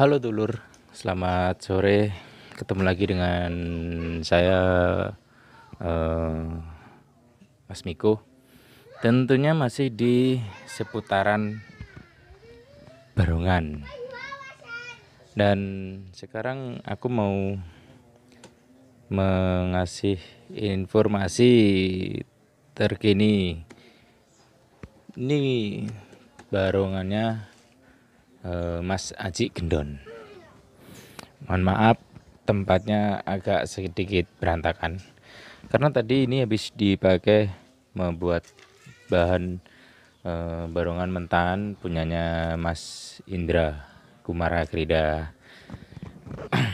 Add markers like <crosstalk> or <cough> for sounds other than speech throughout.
Halo dulur, selamat sore. Ketemu lagi dengan saya uh, Mas Miko. Tentunya masih di seputaran Barongan. Dan sekarang aku mau mengasih informasi terkini. Ini barongannya Eh, Mas Aji Gendon. Mohon maaf tempatnya agak sedikit berantakan. Karena tadi ini habis dipakai membuat bahan e, barongan mentahan punyanya Mas Indra Kumara Krida. <clears throat>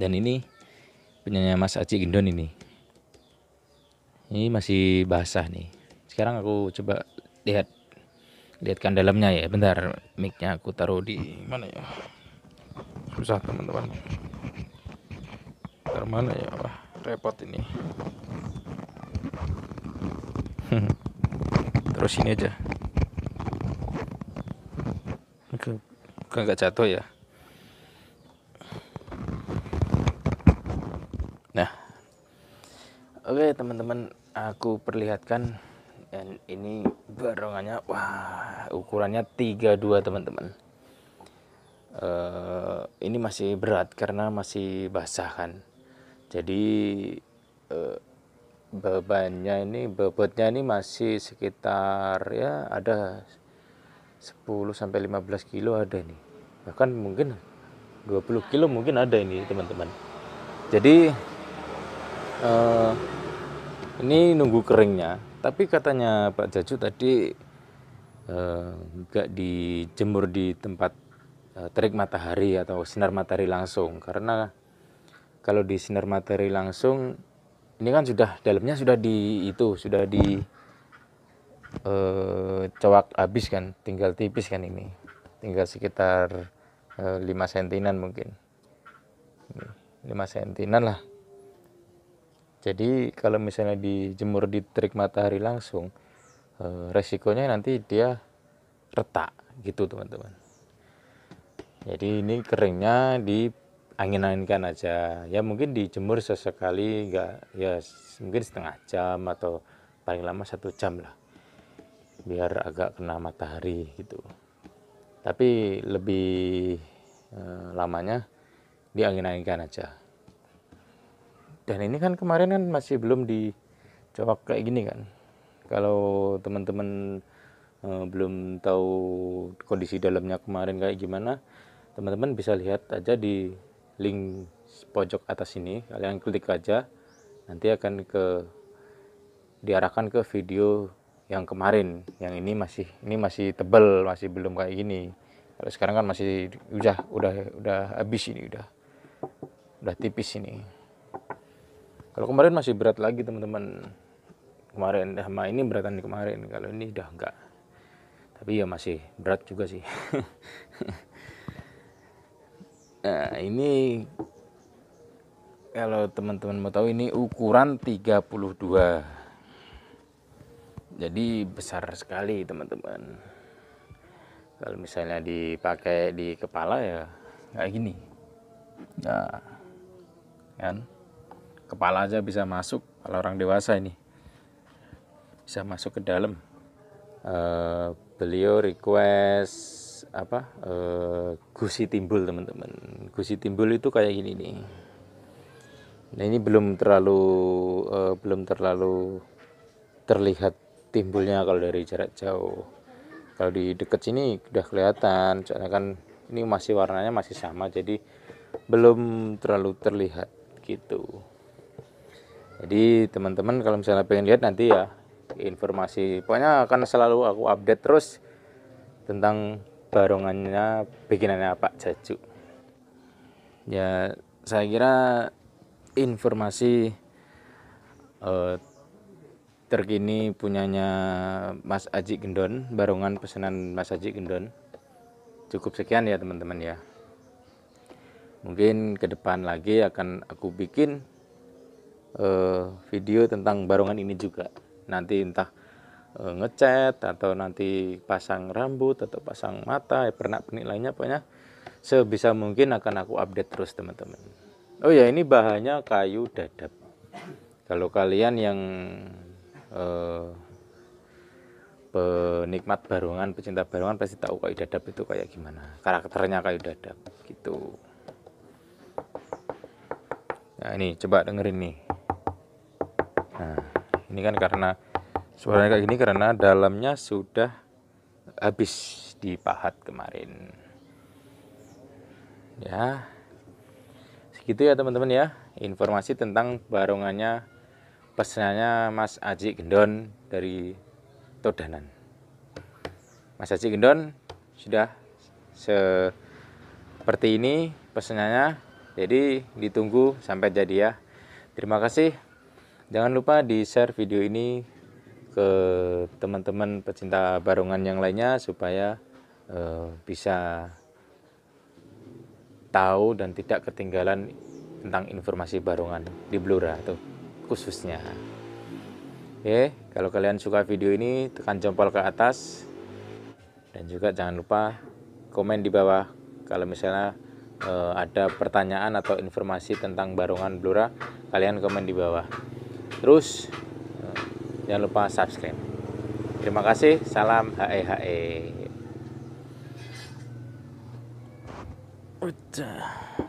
Dan ini punyanya Mas Aji Gendon ini. Ini masih basah nih. Sekarang aku coba lihat lihatkan dalamnya ya bentar micnya aku taruh di mana ya susah teman-teman bentar mana ya Wah, repot ini <laughs> terus ini aja Bukan gak jatuh ya nah oke teman-teman aku perlihatkan dan ini barongannya wah ukurannya 32 teman-teman uh, ini masih berat karena masih basah kan jadi uh, bebannya ini bebotnya ini masih sekitar ya ada 10 sampai 15 kilo ada ini. bahkan mungkin 20 kilo mungkin ada ini teman-teman jadi uh, ini nunggu keringnya tapi katanya Pak Jaju tadi eh, nggak uh, dijemur di tempat uh, terik matahari atau sinar matahari langsung karena kalau di sinar matahari langsung ini kan sudah dalamnya sudah di itu sudah di uh, cowak habis kan tinggal tipis kan ini tinggal sekitar uh, 5 sentinan mungkin 5 sentinan lah jadi kalau misalnya dijemur di terik matahari langsung, eh, resikonya nanti dia retak gitu teman-teman. Jadi ini keringnya di angin-anginkan aja. Ya mungkin dijemur sesekali, enggak ya mungkin setengah jam atau paling lama satu jam lah. Biar agak kena matahari gitu. Tapi lebih eh, lamanya di angin-anginkan aja dan ini kan kemarin kan masih belum dicoba kayak gini kan kalau teman-teman e, belum tahu kondisi dalamnya kemarin kayak gimana teman-teman bisa lihat aja di link pojok atas ini kalian klik aja nanti akan ke diarahkan ke video yang kemarin yang ini masih ini masih tebel masih belum kayak gini kalau sekarang kan masih udah udah udah habis ini udah udah tipis ini kalau kemarin masih berat lagi teman-teman. Kemarin eh, sama ini beratan kemarin. Kalau ini udah enggak. Tapi ya masih berat juga sih. <laughs> nah, ini kalau teman-teman mau tahu ini ukuran 32. Jadi besar sekali teman-teman. Kalau misalnya dipakai di kepala ya kayak gini. Nah, kan? kepala aja bisa masuk kalau orang dewasa ini bisa masuk ke dalam uh, beliau request apa uh, eh, gusi timbul teman-teman gusi timbul itu kayak gini nih nah ini belum terlalu uh, belum terlalu terlihat timbulnya kalau dari jarak jauh kalau di dekat sini udah kelihatan soalnya kan ini masih warnanya masih sama jadi belum terlalu terlihat gitu jadi teman-teman kalau misalnya pengen lihat nanti ya informasi pokoknya akan selalu aku update terus tentang barongannya bikinannya Pak Jaju ya saya kira informasi eh, terkini punyanya Mas Aji Gendon, barongan pesanan Mas Aji Gendon. Cukup sekian ya teman-teman ya. Mungkin ke depan lagi akan aku bikin uh, video tentang barongan ini juga nanti entah uh, ngecat atau nanti pasang rambut atau pasang mata ya pernah penilainya pokoknya sebisa mungkin akan aku update terus teman-teman oh ya ini bahannya kayu dadap kalau kalian yang uh, penikmat barongan pecinta barongan pasti tahu kayu dadap itu kayak gimana karakternya kayu dadap gitu nah ini coba dengerin nih Nah, ini kan karena suaranya kayak gini karena dalamnya sudah habis dipahat kemarin. Ya. Segitu ya teman-teman ya, informasi tentang barongannya pesenanya Mas Aji Gendon dari Todanan. Mas Aji Gendon sudah seperti ini pesenannya. Jadi ditunggu sampai jadi ya. Terima kasih Jangan lupa di-share video ini ke teman-teman pecinta barongan yang lainnya supaya uh, bisa tahu dan tidak ketinggalan tentang informasi barongan di Blora tuh khususnya. Oke, kalau kalian suka video ini tekan jempol ke atas dan juga jangan lupa komen di bawah kalau misalnya eh, ada pertanyaan atau informasi tentang barongan Blora, kalian komen di bawah terus eh, jangan lupa subscribe terima kasih salam HAE. Udah.